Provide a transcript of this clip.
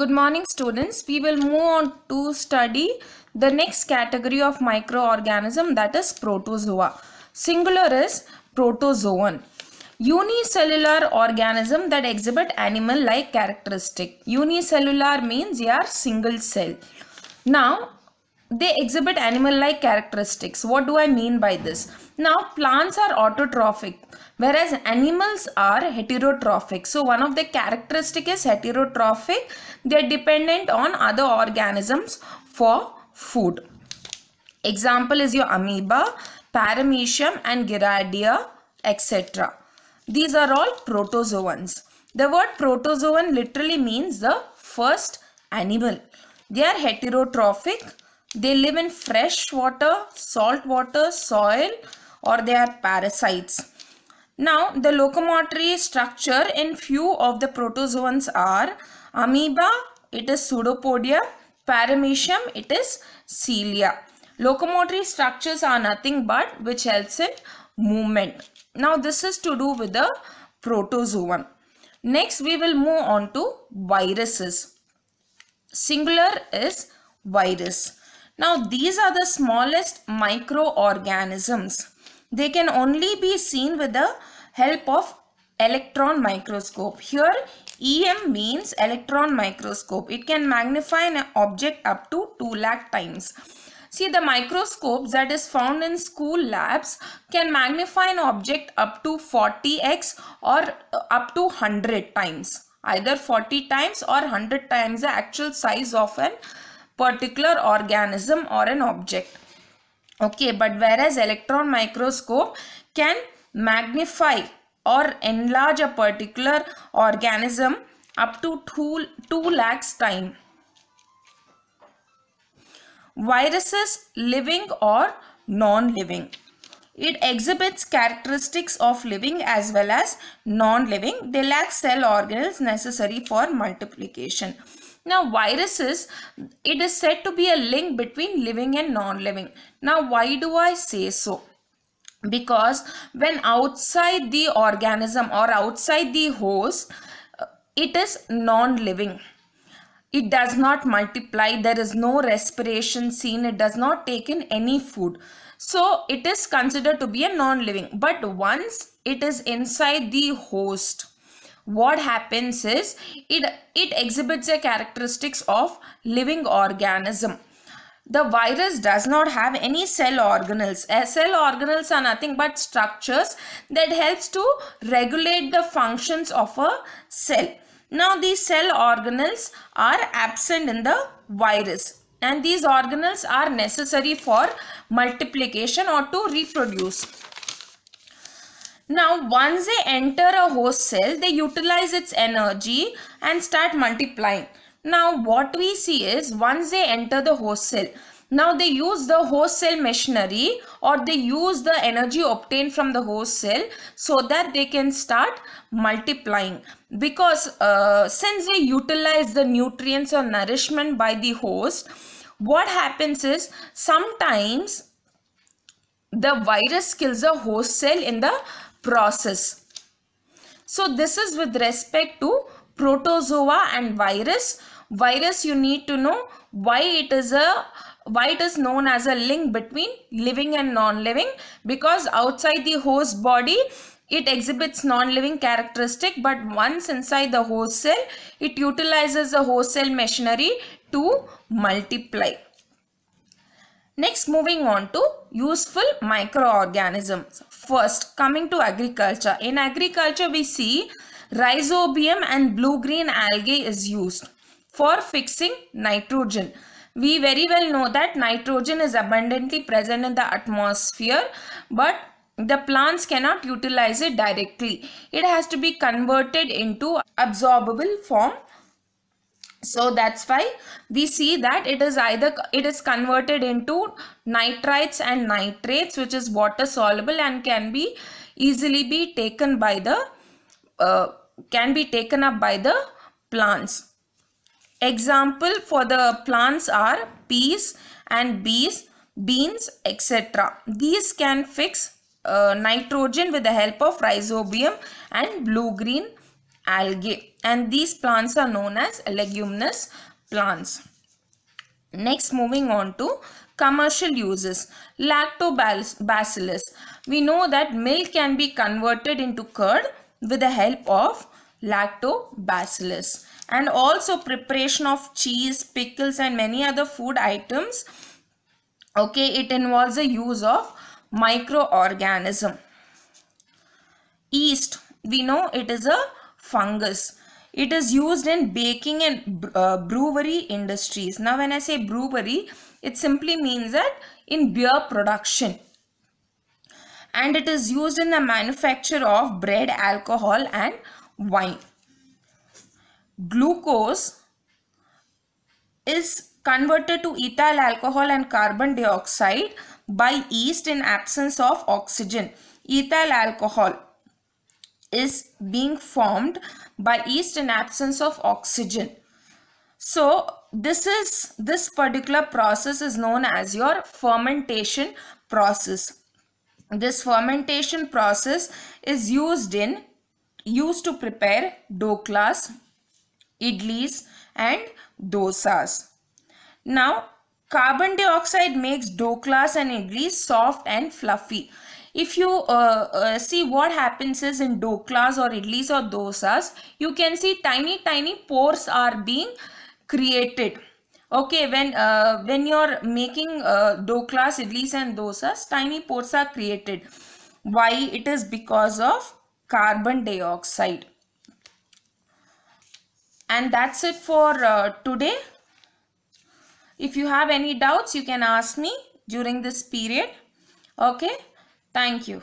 Good morning students. We will move on to study the next category of microorganism that is protozoa. Singular is protozoan. Unicellular organism that exhibit animal like characteristic. Unicellular means they are single cell. Now they exhibit animal like characteristics. What do I mean by this? Now plants are autotrophic whereas animals are heterotrophic. So one of the characteristic is heterotrophic. They are dependent on other organisms for food. Example is your amoeba, paramecium and gyradia etc. These are all protozoans. The word protozoan literally means the first animal. They are heterotrophic. They live in fresh water, salt water, soil, or they are parasites. Now, the locomotory structure in few of the protozoans are amoeba, it is pseudopodia, paramecium, it is cilia. Locomotory structures are nothing but which helps in movement. Now, this is to do with the protozoan. Next, we will move on to viruses. Singular is virus. Now, these are the smallest microorganisms they can only be seen with the help of electron microscope. Here EM means electron microscope. It can magnify an object up to 2 lakh times. See the microscopes that is found in school labs can magnify an object up to 40x or uh, up to 100 times. Either 40 times or 100 times the actual size of an particular organism or an object. Okay, but whereas electron microscope can magnify or enlarge a particular organism up to 2, 2 lakhs time. Viruses living or non-living. It exhibits characteristics of living as well as non-living. They lack cell organelles necessary for multiplication. Now viruses, it is said to be a link between living and non-living. Now why do I say so? Because when outside the organism or outside the host, uh, it is non-living it does not multiply there is no respiration seen it does not take in any food so it is considered to be a non-living but once it is inside the host what happens is it, it exhibits the characteristics of living organism. The virus does not have any cell organelles. Cell organelles are nothing but structures that helps to regulate the functions of a cell. Now these cell organelles are absent in the virus and these organelles are necessary for multiplication or to reproduce. Now, once they enter a host cell, they utilize its energy and start multiplying. Now, what we see is once they enter the host cell, now they use the host cell machinery or they use the energy obtained from the host cell so that they can start multiplying. Because uh, since they utilize the nutrients or nourishment by the host, what happens is sometimes the virus kills a host cell in the process. So this is with respect to protozoa and virus. Virus you need to know why it is a why it is known as a link between living and non-living because outside the host body it exhibits non-living characteristic but once inside the host cell it utilizes the host cell machinery to multiply Next, moving on to useful microorganisms. First, coming to agriculture. In agriculture, we see rhizobium and blue-green algae is used for fixing nitrogen. We very well know that nitrogen is abundantly present in the atmosphere, but the plants cannot utilize it directly. It has to be converted into absorbable form so that's why we see that it is either it is converted into nitrites and nitrates which is water soluble and can be easily be taken by the uh, can be taken up by the plants. Example for the plants are peas and bees, beans etc. These can fix uh, nitrogen with the help of rhizobium and blue-green algae and these plants are known as leguminous plants. Next moving on to commercial uses. Lactobacillus. We know that milk can be converted into curd with the help of lactobacillus and also preparation of cheese, pickles and many other food items. Okay, it involves the use of microorganism. Yeast, we know it is a fungus it is used in baking and uh, brewery industries now when i say brewery it simply means that in beer production and it is used in the manufacture of bread alcohol and wine glucose is converted to ethyl alcohol and carbon dioxide by yeast in absence of oxygen ethyl alcohol is being formed by yeast in absence of oxygen. So this is this particular process is known as your fermentation process. This fermentation process is used in used to prepare doklas, idlis and dosas. Now carbon dioxide makes doklas and idlis soft and fluffy if you uh, uh, see what happens is in doklas or idlis or dosas, you can see tiny, tiny pores are being created. Okay, when uh, when you're making uh, doklas, idlis and dosas, tiny pores are created. Why? It is because of carbon dioxide. And that's it for uh, today. If you have any doubts, you can ask me during this period. Okay. Thank you.